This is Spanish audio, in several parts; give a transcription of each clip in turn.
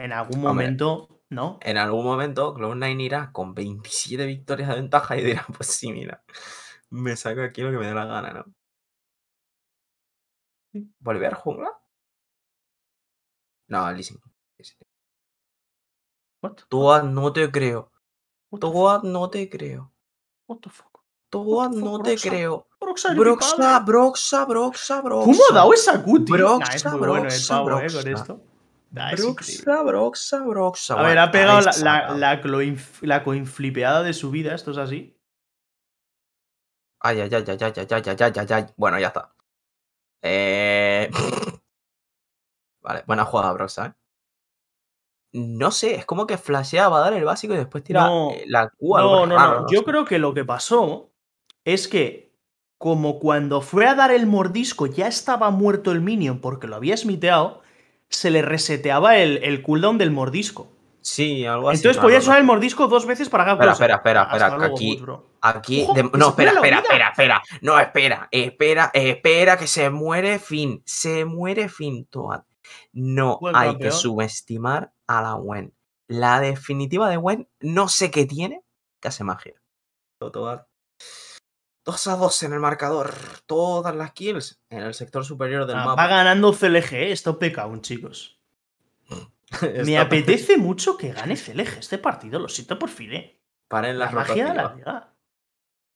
En algún momento, ¿no? En algún momento, Cloud9 irá con 27 victorias de ventaja y dirá, pues sí, mira, me saco aquí lo que me dé la gana, ¿no? ¿Volver jungla? No, ¿What? Toad, no te creo. Toad, no te creo. What the fuck? Toad, no te creo. Broxa, Broxa, Broxa, Broxa, ¿Cómo ha dado esa cutie? Broxa, es muy bueno el pavo, eh, Broxa. con esto broxa, broxa, broxa. A ver, ha pegado la, la, la, coinflipeada de su vida, esto es así. Ay, ay, ay, ay, ay, ay, ay, ay, ay, ay. Bueno, ya está. Eh, vale, buena jugada, Broxa, eh. No sé, es como que flasheaba a dar el básico y después tiraba eh, la Q No, no, no, Yo creo que lo que pasó es que, como cuando fue a dar el mordisco ya estaba muerto el minion porque lo había smiteado, se le reseteaba el, el cooldown del mordisco. Sí, algo así. Entonces podía usar el mordisco dos veces para Espera, espera, espera, aquí, aquí. no, espera, espera, espera, espera. No, espera, espera, espera, que se muere fin Se muere fin Toad. No hay que subestimar a la Gwen. La definitiva de Gwen, no sé qué tiene, que hace magia. Toad. 2 a 2 en el marcador. Todas las kills en el sector superior del ah, mapa. Va ganando CLG, eh, esto peca aún, chicos. Mm. Me apetece mucho que gane CLG este partido, lo siento por fin, eh. Paren las la la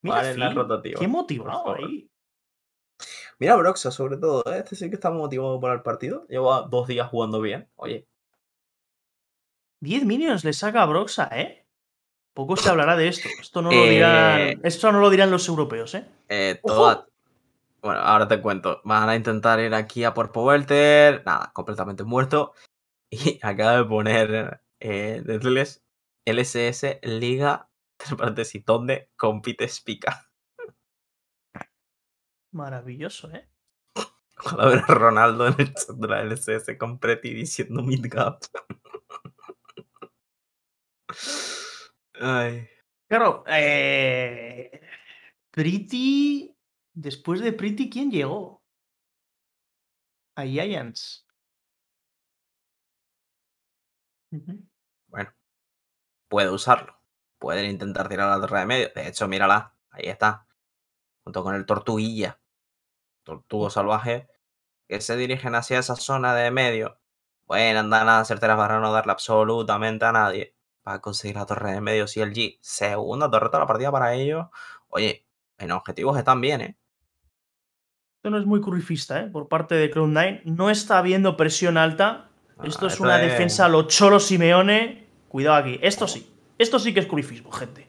Mira, las rotativas. Qué motivado ahí. Mira Broxa, sobre todo. Eh, este sí que está motivado por el partido. Lleva dos días jugando bien. Oye. 10 minions le saca a Broxa, ¿eh? Poco se hablará de esto. Esto no lo eh, dirán, esto no lo dirán los europeos, ¿eh? eh Bueno, ahora te cuento. Van a intentar ir aquí a por Welter. Nada, completamente muerto. Y acaba de poner eh, LSS Liga, y donde compite Spica. Maravilloso, ¿eh? Cuando ver a Ronaldo en el chat de la LSS con Preti diciendo Midgap. Ay. Claro, eh, Pretty. Después de Pretty, ¿quién llegó? A Giants. Bueno, puede usarlo. Pueden intentar tirar la torre de medio. De hecho, mírala. Ahí está. Junto con el tortuguilla. Tortugo salvaje. Que se dirigen hacia esa zona de medio. bueno, andar a hacerte las barras, no darle absolutamente a nadie para conseguir la torre de medio CLG. Segunda torre de la partida para ellos. Oye, en objetivos están bien, ¿eh? Esto no es muy currifista, ¿eh? Por parte de Cloud9. No está habiendo presión alta. Ah, esto es una defensa a lo y Simeone. Cuidado aquí. Esto sí. Esto sí que es currifismo, gente.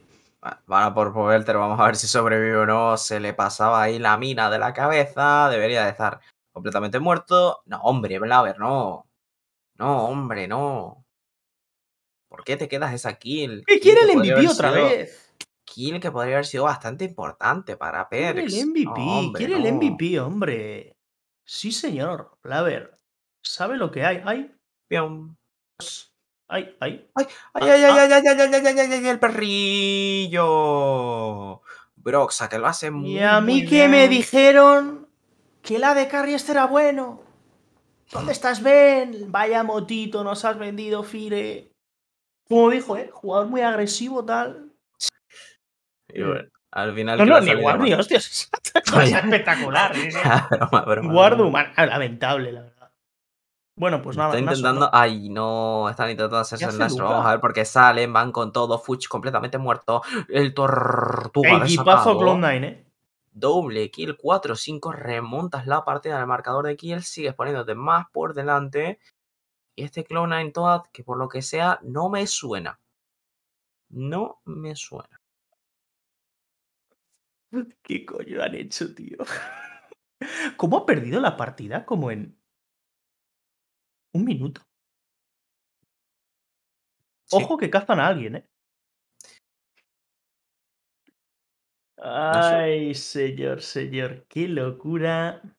Bueno, por Poelter, vamos a ver si sobrevive o no. Se le pasaba ahí la mina de la cabeza. Debería de estar completamente muerto. No, hombre, Blaver, no. No, hombre, no. ¿por qué te quedas esa kill? quiere el MVP otra vez? Kill que podría haber sido bastante importante para Perks. el MVP, quiere el MVP, hombre. Sí, señor. ver, sabe lo que hay. Hay. Ay, ay. Ah, ay, ay, ay, ah. ay, ay, ay, ay, ay, ay, el perrillo. Broxa, que lo hace muy Y a mí que me dijeron que la de este era bueno. ¿Dónde estás, Ben? Vaya motito, nos has vendido, Fire como dijo, ¿eh? jugador muy agresivo, tal. Y bueno, al final. No, no, ni Guardi, hostias. Es espectacular. ¿sí? Guardo ah, Lamentable, la verdad. Bueno, pues nada. Están intentando. Ay, no. Están intentando hacerse el Nash. Vamos a ver porque salen, van con todo. Fuchs completamente muerto. El Tortuga. Equipazo 9, ¿eh? Doble kill, 4-5. Remontas la partida del marcador de kill. Sigues poniéndote más por delante. Y este clona en Toad, que por lo que sea, no me suena. No me suena. ¿Qué coño han hecho, tío? ¿Cómo ha perdido la partida? Como en. Un minuto. Ojo que cazan a alguien, ¿eh? Ay, señor, señor, qué locura.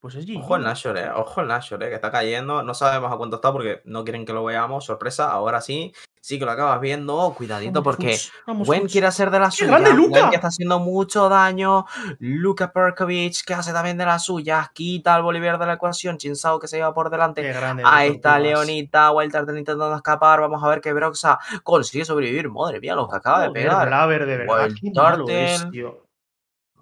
Pues eh, Ojo al Nashor, ojo al eh, que está cayendo. No sabemos a cuánto está porque no quieren que lo veamos. Sorpresa, ahora sí. Sí que lo acabas viendo. Cuidadito porque Gwen quiere hacer de la suya. grande Luca! que está haciendo mucho daño. Luca Perkovic que hace también de la suya. Quita al Bolívar de la ecuación. Chinzao que se lleva por delante. Qué grande, Ahí está Leonita. Walter intentando escapar. Vamos a ver que Broxa consigue sobrevivir. Madre mía, lo que acaba de pegar. la de verdad. Qué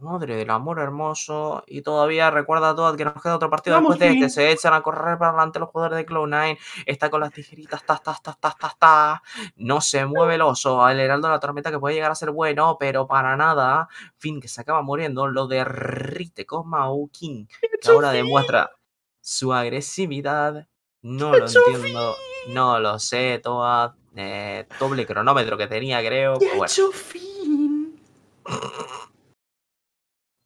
Madre del amor hermoso. Y todavía recuerda a Toad que nos queda otro partido después de este. Se echan a correr para adelante los jugadores de Cloud9. Está con las tijeritas. Ta, ta, ta, ta, ta, No se mueve el oso. Al heraldo de la tormenta que puede llegar a ser bueno, pero para nada. Fin que se acaba muriendo. Lo derrite con Mao King. Que ahora demuestra su agresividad. No lo entiendo. No lo sé, Toad. Eh, doble cronómetro que tenía, creo. Bueno. fin.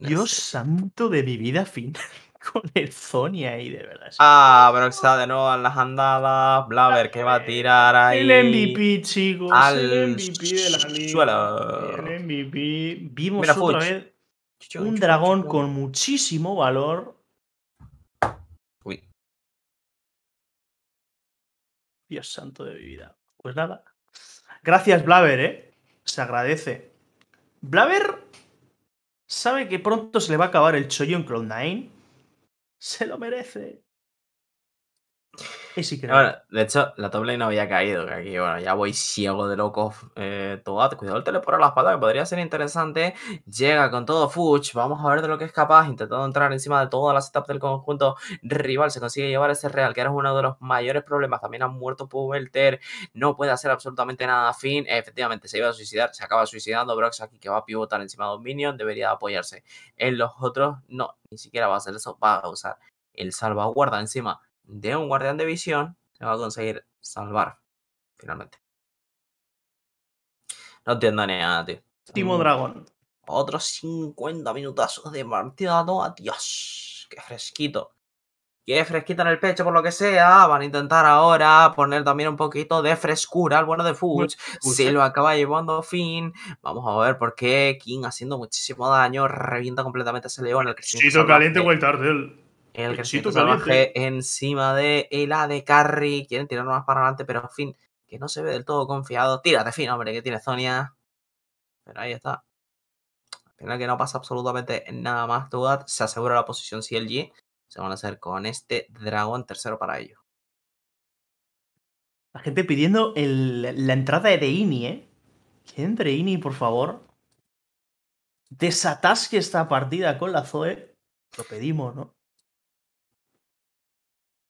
Dios santo de mi vida final con el Sony ahí, de verdad. Ah, pero está de nuevo en las andadas. Blaver que va a tirar ahí. El MVP, chicos. el MVP de la liga. El MVP. Vimos otra vez un dragón con muchísimo valor. Uy. Dios santo de mi vida. Pues nada. Gracias, Blaver, ¿eh? Se agradece. Blaver sabe que pronto se le va a acabar el chollo en Cloud9, se lo merece de hecho, la top no había caído. Que aquí, bueno, ya voy ciego de locos eh, todo, cuidado el teleport a la espalda, que podría ser interesante. Llega con todo Fuch. Vamos a ver de lo que es capaz. Intentando entrar encima de toda la setup del conjunto rival. Se consigue llevar ese Real, que era uno de los mayores problemas. También ha muerto Pubelter. No puede hacer absolutamente nada. Fin, efectivamente, se iba a suicidar. Se acaba suicidando. Brox aquí, que va a pivotar encima de Dominion. Debería apoyarse en los otros. No, ni siquiera va a hacer eso. Va a usar el salvaguarda encima de un guardián de visión, se va a conseguir salvar, finalmente. No entiendo ni nada, tío. Último mm. dragón. Otros 50 minutazos de partida, adiós. Ah, qué fresquito. Qué fresquito en el pecho, por lo que sea. Van a intentar ahora poner también un poquito de frescura al bueno de Fuchs. Se eh. lo acaba llevando fin Vamos a ver por qué King haciendo muchísimo daño. Revienta completamente ese león. El caliente, güey, tarde. El va que trabaje encima de la de Carry. Quieren tirar más para adelante, pero en fin, que no se ve del todo confiado. Tírate, fin, hombre, que tiene Zonia. Pero ahí está. Al final que no pasa absolutamente nada más. Tuad se asegura la posición CLG. Se van a hacer con este dragón tercero para ellos. La gente pidiendo la entrada de Ini, ¿eh? Que entre Ini, por favor. Desatasque esta partida con la Zoe. Lo pedimos, ¿no?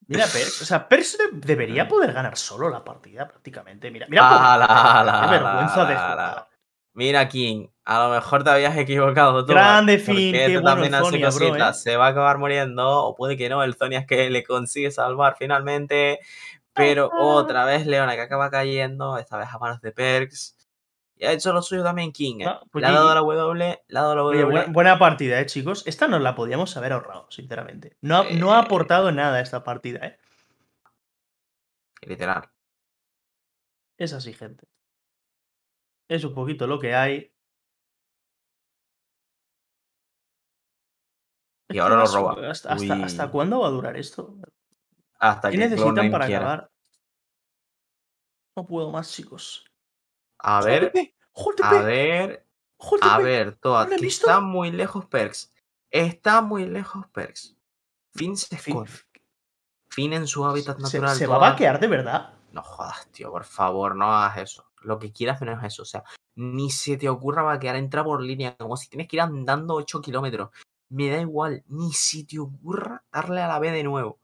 Mira, Perks, o sea, Perks debería poder ganar solo la partida prácticamente. Mira, mira, mira, qué vergüenza de Mira, King, a lo mejor te habías equivocado tú. Grande fin, también hace ¿eh? Se va a acabar muriendo, o puede que no, el Zonia es que le consigue salvar finalmente. Pero otra vez Leona que acaba cayendo, esta vez a manos de Perks ha hecho lo suyo también King. Eh. Pues le ha dado la W, W. Buena, partida, eh, chicos. Esta nos la podíamos haber ahorrado, sinceramente. No, no ha aportado nada esta partida, eh. Literal. Es así, gente. Es un poquito lo que hay. Y ahora lo roba. ¿Hasta, cuándo va a durar esto? Hasta ¿Qué necesitan para acabar? No puedo más, chicos. A ver. A ver. A ver, Toad. Está muy lejos Perks. Está muy lejos Perks. Fin se fin. en su hábitat natural. ¿Se, va a vaquear de verdad? No jodas, tío, por favor, no hagas eso. Lo que quieras no es eso. O sea, ni se te ocurra vaquear, entra por línea, como si tienes que ir andando 8 kilómetros. Me da igual, ni si te ocurra darle a la B de nuevo.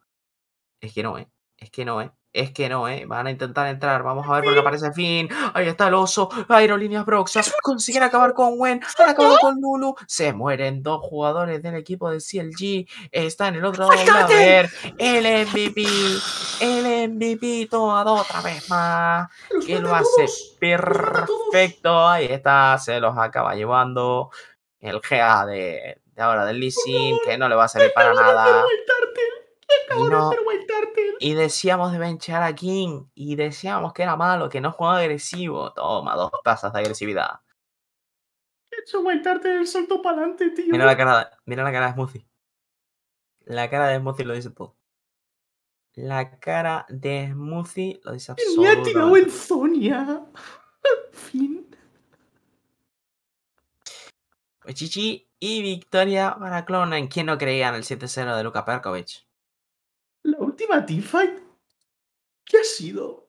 Es que no, ¿eh? Es que no, ¿eh? es que no, ¿eh? Van a intentar entrar. Vamos a ver por qué aparece Finn. Ahí está el oso. Aerolíneas Broxas Consiguen acabar con Gwen. Han acabado con Lulu. Se mueren dos jugadores del equipo de CLG. Está en el otro lado. A ver, el MVP. El MVP Toda otra vez más. que lo hace perfecto. Ahí está. Se los acaba llevando. El GA de, ahora del Lee que no le va a servir para nada. No, y decíamos de benchar a King. Y decíamos que era malo, que no jugaba agresivo. Toma, dos tazas de agresividad. He hecho el salto para tío. Mira la cara, de Smoothie. La cara de Smoothie lo dice todo. La cara de Smoothie lo dice absoluto. Me ha tirado en Sonia. fin. Chichi y victoria para en quien no creía en el 7-0 de Luka Perkovic? Ultimate Teamfight? ¿Qué ha sido?